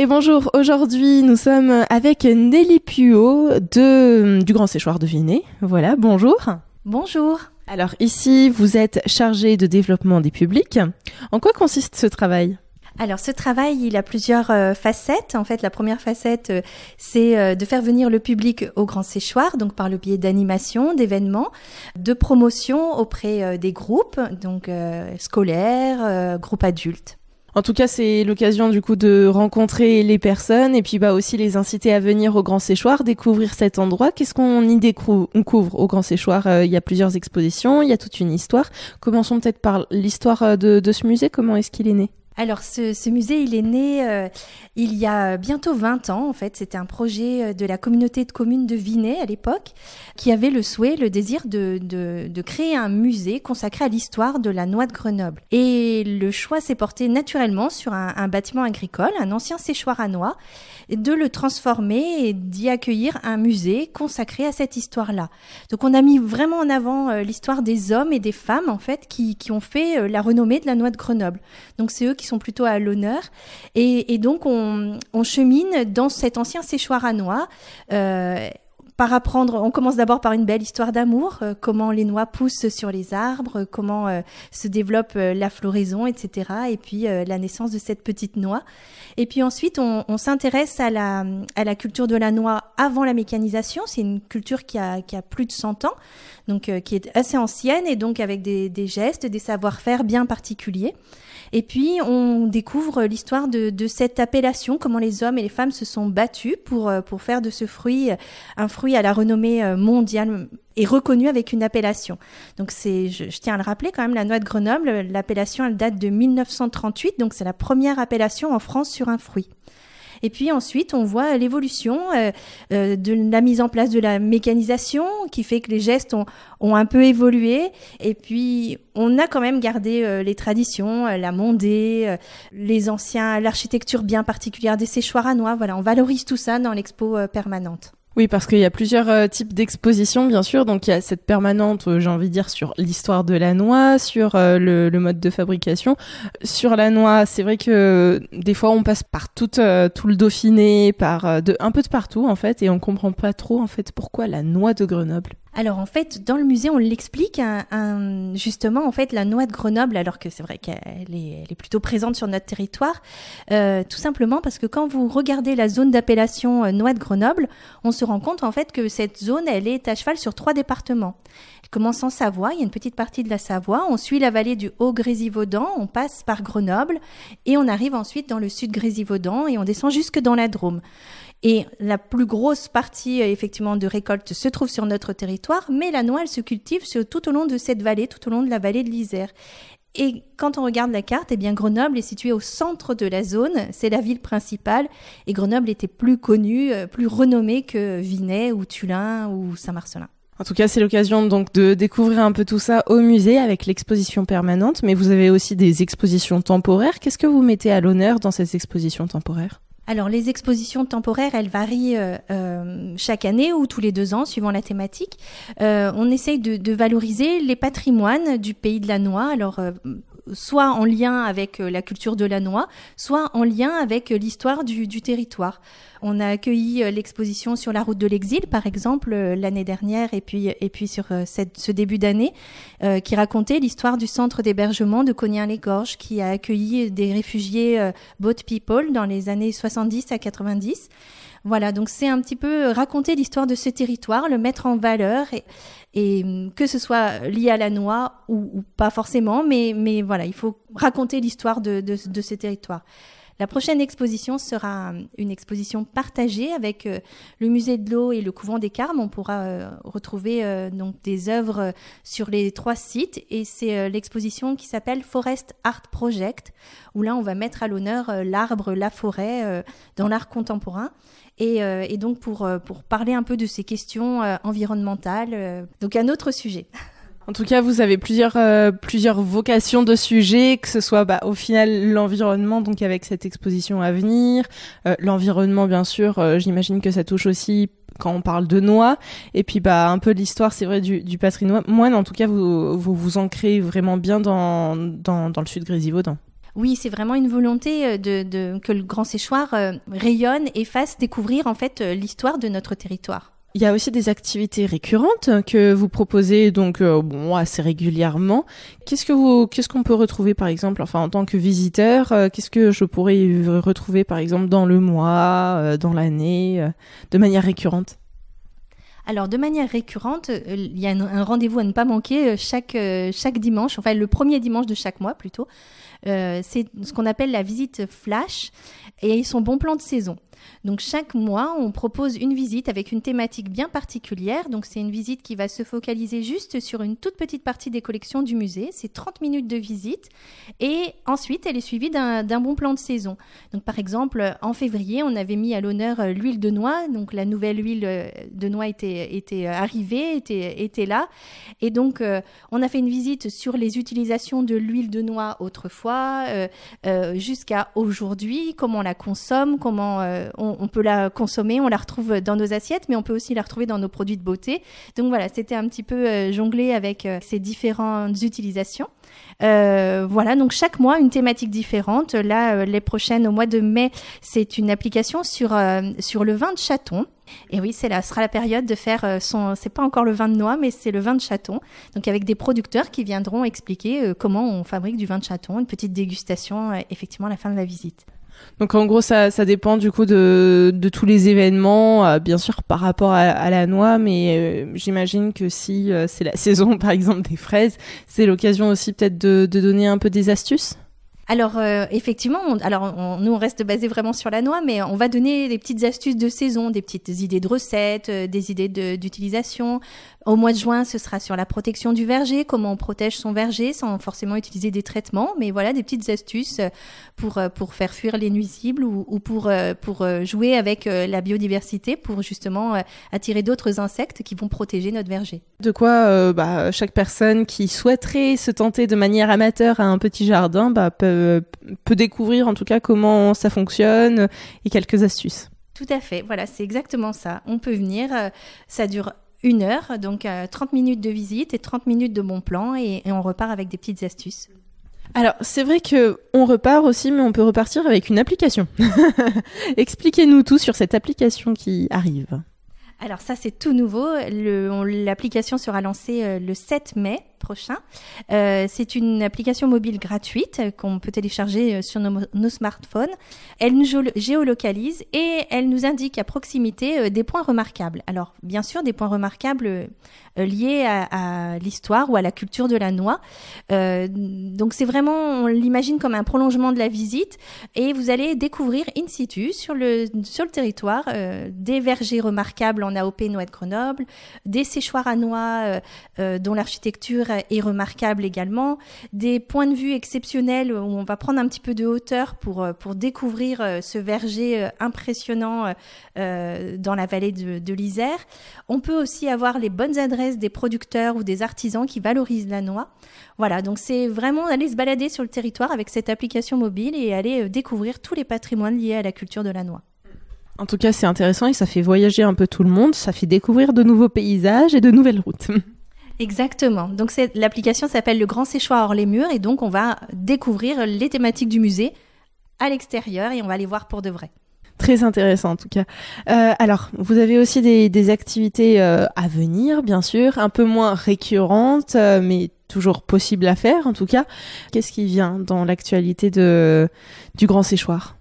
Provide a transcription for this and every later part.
Et bonjour, aujourd'hui nous sommes avec Nelly puo de, du Grand Séchoir de Vinay. Voilà, bonjour. Bonjour. Alors ici, vous êtes chargée de développement des publics. En quoi consiste ce travail alors ce travail, il a plusieurs euh, facettes. En fait, la première facette, euh, c'est euh, de faire venir le public au Grand Séchoir, donc par le biais d'animations, d'événements, de promotion auprès des groupes, donc scolaires, groupes adultes. En tout cas, c'est l'occasion du coup de rencontrer les personnes et puis bah aussi les inciter à venir au Grand Séchoir, découvrir cet endroit. Qu'est-ce qu'on y découvre on couvre au Grand Séchoir euh, Il y a plusieurs expositions, il y a toute une histoire. Commençons peut-être par l'histoire euh, de ce musée. Comment est-ce qu'il est né alors ce, musée, il est né euh, il y a bientôt 20 ans en fait. C'était un projet euh, de la communauté de communes de Vinay à l'époque qui avait le souhait, le désir de, créer un musée consacré à l'histoire de la noix de Grenoble. Et le choix s'est porté naturellement sur un, bâtiment agricole, un ancien séchoir à noix, de le transformer et d'y accueillir un musée consacré à cette histoire-là. Donc on a mis vraiment en avant euh, l'histoire des hommes et des femmes en fait qui, ont fait la renommée de la noix de Grenoble. Donc c'est eux qui sont plutôt à l'honneur. Et, donc, on, on, chemine dans cet ancien séchoir à noix. Euh, par apprendre, on commence d'abord par une belle histoire d'amour, euh, comment les noix poussent sur les arbres, euh, comment euh, se développe la floraison, etc. Et puis la naissance de cette petite noix. Et puis ensuite, on, s'intéresse à la, culture de la noix avant la mécanisation. C'est une culture qui a, plus de 100 ans, donc qui est assez ancienne et donc avec des, gestes, des savoir-faire bien particuliers. Et puis, on découvre l'histoire de, cette appellation, comment les hommes et les femmes se sont battus pour faire de ce fruit un fruit à la renommée euh, mondiale et reconnue avec une appellation. Donc c'est, je, tiens à le rappeler quand même, la noix de Grenoble, l'appellation elle date de 1938, donc c'est la première appellation en France sur un fruit. Et puis ensuite, on voit l'évolution euh, euh, de la mise en place de la mécanisation qui fait que les gestes ont, un peu évolué. Et puis, on a quand même gardé les traditions, la mondée, les anciens, l'architecture bien particulière des séchoirs à noix. Voilà, on valorise tout ça dans l'expo permanente. Oui, parce qu'il y a plusieurs euh, types d'expositions, bien sûr. Donc il y a cette permanente, euh, j'ai envie de dire, sur l'histoire de la noix, sur euh, le, mode de fabrication. Sur la noix, c'est vrai que des fois on passe par tout, tout le Dauphiné, par de, un peu de partout en fait, et on comprend pas trop en fait pourquoi la noix de Grenoble. Alors en fait, dans le musée, on l'explique justement en fait la noix de Grenoble, alors que c'est vrai qu'elle est, plutôt présente sur notre territoire, euh, tout simplement parce que quand vous regardez la zone d'appellation euh, noix de Grenoble, on se rend compte en fait que cette zone, elle est à cheval sur trois départements. Elle commence en Savoie, il y a une petite partie de la Savoie, on suit la vallée du Haut-Grésivaudan, on passe par Grenoble et on arrive ensuite dans le sud Grésivaudan et on descend jusque dans la Drôme. Et la plus grosse partie euh, effectivement de récolte se trouve sur notre territoire, mais la noix, elle se cultive sur, tout au long de cette vallée, tout au long de la vallée de l'Isère. Et quand on regarde la carte, eh bien Grenoble est située au centre de la zone, c'est la ville principale, et Grenoble était plus connue, euh, plus renommée que Vinay ou Tulin ou Saint-Marcelin. En tout cas, c'est l'occasion donc de découvrir un peu tout ça au musée avec l'exposition permanente, mais vous avez aussi des expositions temporaires. Qu'est-ce que vous mettez à l'honneur dans ces expositions temporaires alors les expositions temporaires, elles varient euh, euh, chaque année ou tous les deux ans, suivant la thématique. Euh, on essaye de, de, valoriser les patrimoines du pays de la noix. Alors soit en lien avec euh, la culture de la noix, soit en lien avec euh, l'histoire du, territoire. On a accueilli euh, l'exposition sur la route de l'exil, par exemple, l'année dernière, et puis, sur ce début d'année, qui racontait l'histoire du centre d'hébergement de Cognin-les-Gorges, qui a accueilli des réfugiés boat people dans les années 70 à 90. Voilà, donc c'est un petit peu euh, raconter l'histoire de ce territoire, le mettre en valeur, et, euh, que ce soit euh, lié à la noix ou, pas forcément, mais, voilà, il faut raconter l'histoire de ce territoire. La prochaine exposition sera euh, une exposition partagée avec euh, le musée de l'eau et le couvent des Carmes. On pourra euh, retrouver donc des œuvres sur les trois sites et c'est l'exposition qui s'appelle Forest Art Project où là on va mettre à l'honneur l'arbre, la forêt dans l'art contemporain. Et, donc pour, pour, parler un peu de ces questions environnementales, donc un autre sujet. En tout cas, vous avez plusieurs, euh, plusieurs vocations de sujets, que ce soit bah, au final l'environnement, donc avec cette exposition à venir, euh, l'environnement bien sûr, euh, j'imagine que ça touche aussi quand on parle de noix, et puis bah un peu l'histoire, c'est vrai, du, du patrimoine. En tout cas, vous vous, vous ancrez vraiment bien dans, dans, dans le sud Grésivaudan. Oui, c'est vraiment une volonté de que le Grand Séchoir rayonne et fasse découvrir en fait l'histoire de notre territoire. Il y a aussi des activités récurrentes que vous proposez donc euh, assez régulièrement. Qu'est-ce que vous qu'est-ce qu'on peut retrouver par exemple enfin en tant que visiteur, euh, qu'est-ce que je pourrais retrouver par exemple dans le mois, euh, dans l'année de manière récurrente alors, de manière récurrente, il y a un, rendez-vous à ne pas manquer chaque, chaque dimanche, enfin le premier dimanche de chaque mois plutôt. c'est ce qu'on appelle la visite flash et ils sont bons plans de saison. Donc chaque mois, on propose une visite avec une thématique bien particulière. Donc c'est une visite qui va se focaliser juste sur une toute petite partie des collections du musée. C'est 30 minutes de visite. Et ensuite, elle est suivie d'un bon plan de saison. Donc par exemple, en février, on avait mis à l'honneur euh, l'huile de noix. Donc la nouvelle huile euh, de noix était, était euh, arrivée, était, était là. Et donc on a fait une visite sur les utilisations de l'huile de noix autrefois jusqu'à aujourd'hui, comment on la consomme, comment... Euh, on, peut la consommer, on la retrouve dans nos assiettes, mais on peut aussi la retrouver dans nos produits de beauté. Donc voilà, c'était un petit peu euh, jonglé avec euh, ces différentes utilisations. voilà, donc chaque mois une thématique différente. Là, les prochaines au mois de mai, c'est une application sur le vin de chaton. Et oui, c'est là sera la période de faire son. C'est pas encore le vin de noix, mais c'est le vin de chaton. Donc avec des producteurs qui viendront expliquer comment on fabrique du vin de chaton, une petite dégustation effectivement à la fin de la visite. Donc en gros, ça, ça dépend du coup de, tous les événements, euh, bien sûr par rapport à, la noix, mais euh, j'imagine que si euh, c'est la saison par exemple des fraises, c'est l'occasion aussi peut-être de donner un peu des astuces. Alors euh, effectivement, alors nous on reste basé vraiment sur la noix, mais on va donner des petites astuces de saison, des petites idées de recettes, euh, des idées d'utilisation. Au mois de juin, ce sera sur la protection du verger, comment on protège son verger sans forcément utiliser des traitements, mais voilà des petites astuces euh, pour pour faire fuir les nuisibles ou, pour pour jouer avec la biodiversité pour justement attirer d'autres insectes qui vont protéger notre verger. De quoi bah, chaque personne qui souhaiterait se tenter de manière amateur à un petit jardin bah, peut peut découvrir en tout cas comment ça fonctionne et quelques astuces. Tout à fait, voilà, c'est exactement ça. On peut venir, euh, ça dure une heure, donc 30 euh, minutes de visite et 30 minutes de bon plan et, on repart avec des petites astuces. Alors, c'est vrai que on repart aussi, mais on peut repartir avec une application. Expliquez-nous tout sur cette application qui arrive. Alors ça, c'est tout nouveau. L'application sera lancée euh, le 7 mai prochain. Euh, c'est une application mobile gratuite qu'on peut télécharger euh, sur nos, smartphones. Elle nous géolocalise et elle nous indique à proximité euh, des points remarquables. Alors, bien sûr, des points remarquables liés à, l'histoire ou à la culture de la noix. donc, c'est vraiment, on l'imagine comme un prolongement de la visite et vous allez découvrir in situ sur le, sur territoire des vergers remarquables en AOP noix de Grenoble, des séchoirs à noix dont l'architecture euh, est remarquable également, des points de vue exceptionnels où on va prendre un petit peu de hauteur pour, euh, découvrir euh, ce verger impressionnant dans la vallée de, de l'Isère. On peut aussi avoir les bonnes adresses des producteurs ou des artisans qui valorisent la noix. Voilà, donc c'est vraiment aller se balader sur le territoire avec cette application mobile et aller découvrir tous les patrimoines liés à la culture de la noix. En tout cas, c'est intéressant et ça fait voyager un peu tout le monde, ça fait découvrir de nouveaux paysages et de nouvelles routes. Exactement. Donc l'application s'appelle Le Grand Séchoir hors les murs et donc on va découvrir les thématiques du musée à l'extérieur et on va les voir pour de vrai. Très intéressant en tout cas. Euh, alors, vous avez aussi des, activités euh, à venir, bien sûr, un peu moins récurrentes, euh, mais toujours possibles à faire en tout cas. Qu'est-ce qui vient dans l'actualité du Grand Séchoir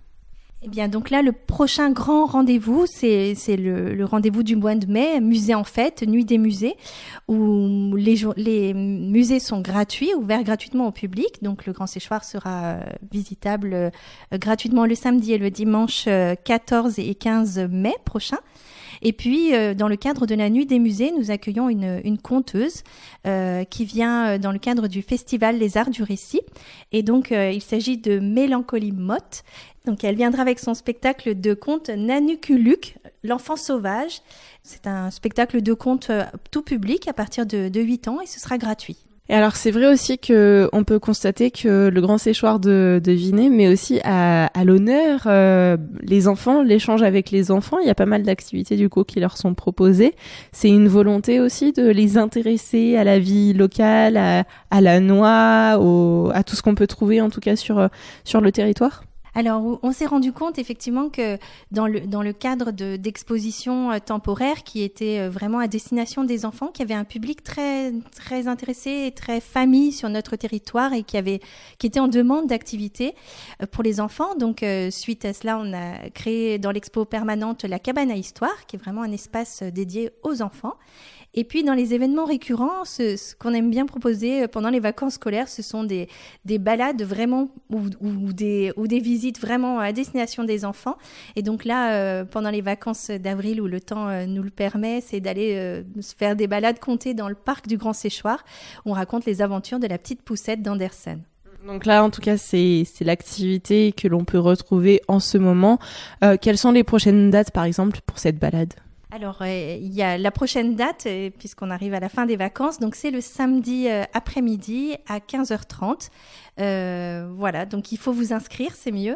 eh bien, donc là, le prochain grand rendez-vous, c'est le, rendez-vous du mois de mai, Musée en fête, Nuit des musées, où les, les musées sont gratuits, ouverts gratuitement au public. Donc, le Grand Séchoir sera euh, visitable euh, gratuitement le samedi et le dimanche 14 euh, et 15 mai prochain. Et puis, dans le cadre de la Nuit des musées, nous accueillons une, conteuse qui vient dans le cadre du festival Les Arts du Récit. Et donc, il s'agit de Mélancolie Motte, donc elle viendra avec son spectacle de contes Nanukuluk, l'enfant sauvage. C'est un spectacle de contes euh, tout public à partir de, 8 ans et ce sera gratuit. Et alors c'est vrai aussi que on peut constater que le grand séchoir de, de Vinet met aussi à, l'honneur euh, les enfants, l'échange avec les enfants. Il y a pas mal d'activités du coup qui leur sont proposées. C'est une volonté aussi de les intéresser à la vie locale, à, la noix, à tout ce qu'on peut trouver en tout cas sur euh, sur le territoire. Alors, on s'est rendu compte effectivement que dans le, dans le cadre d'expositions euh, temporaires qui étaient euh, vraiment à destination des enfants, qui y avait un public très, très intéressé et très famille sur notre territoire et qui, avait, qui était en demande d'activités euh, pour les enfants. Donc, suite à cela, on a créé dans l'expo permanente la cabane à histoire, qui est vraiment un espace dédié aux enfants. Et puis dans les événements récurrents, ce, qu'on aime bien proposer pendant les vacances scolaires, ce sont des, balades vraiment des, ou des visites vraiment à destination des enfants. Et donc là, euh, pendant les vacances d'avril où le temps euh, nous le permet, c'est d'aller euh, faire des balades comptées dans le parc du Grand Séchoir. on raconte les aventures de la petite poussette d'Andersen. Donc là, en tout cas, c'est l'activité que l'on peut retrouver en ce moment. quelles sont les prochaines dates, par exemple, pour cette balade alors, euh, il y a la prochaine date, euh, puisqu'on arrive à la fin des vacances, donc c'est le samedi euh, après-midi à 15h30. voilà, donc il faut vous inscrire, c'est mieux,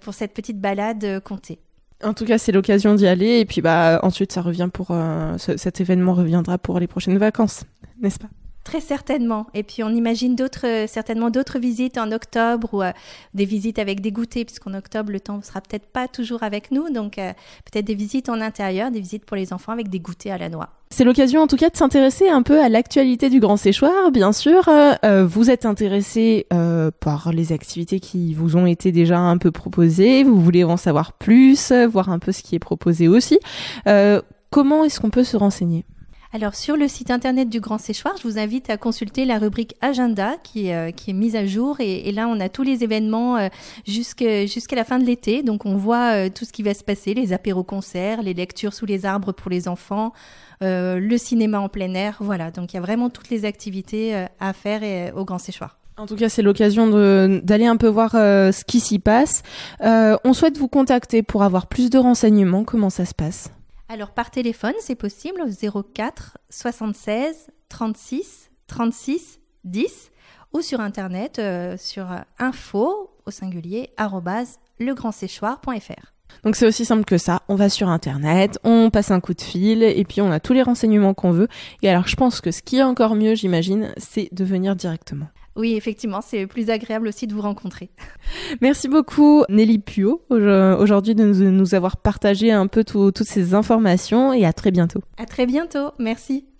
pour cette petite balade comptée. En tout cas, c'est l'occasion d'y aller, et puis bah ensuite, ça revient pour cet événement reviendra pour les prochaines vacances, n'est-ce pas Très certainement. Et puis on imagine d'autres, euh, certainement d'autres visites en octobre ou euh, des visites avec des goûters, puisqu'en octobre le temps ne sera peut-être pas toujours avec nous. Donc euh, peut-être des visites en intérieur, des visites pour les enfants avec des goûters à la noix. C'est l'occasion en tout cas de s'intéresser un peu à l'actualité du Grand Séchoir, bien sûr. vous êtes intéressé par les activités qui vous ont été déjà un peu proposées, vous voulez en savoir plus, voir un peu ce qui est proposé aussi. comment est-ce qu'on peut se renseigner alors sur le site internet du Grand Séchoir, je vous invite à consulter la rubrique Agenda qui, euh, est mise à jour et, là on a tous les événements euh, jusqu'à la fin de l'été. Donc on voit euh, tout ce qui va se passer, les apéros-concerts, les lectures sous les arbres pour les enfants, le cinéma en plein air. Voilà, donc il y a vraiment toutes les activités à faire au Grand Séchoir. En tout cas, c'est l'occasion d'aller un peu voir ce qui s'y passe. on souhaite vous contacter pour avoir plus de renseignements. Comment ça se passe alors par téléphone, c'est possible au 04 76 36 36 10 ou sur internet euh, sur info au singulier legrandséchoir.fr. Donc c'est aussi simple que ça, on va sur internet, on passe un coup de fil et puis on a tous les renseignements qu'on veut. Et alors je pense que ce qui est encore mieux, j'imagine, c'est de venir directement. Oui, effectivement, c'est plus agréable aussi de vous rencontrer. Merci beaucoup Nelly Puot aujourd'hui de nous avoir partagé un peu toutes ces informations et à très bientôt. À très bientôt, merci.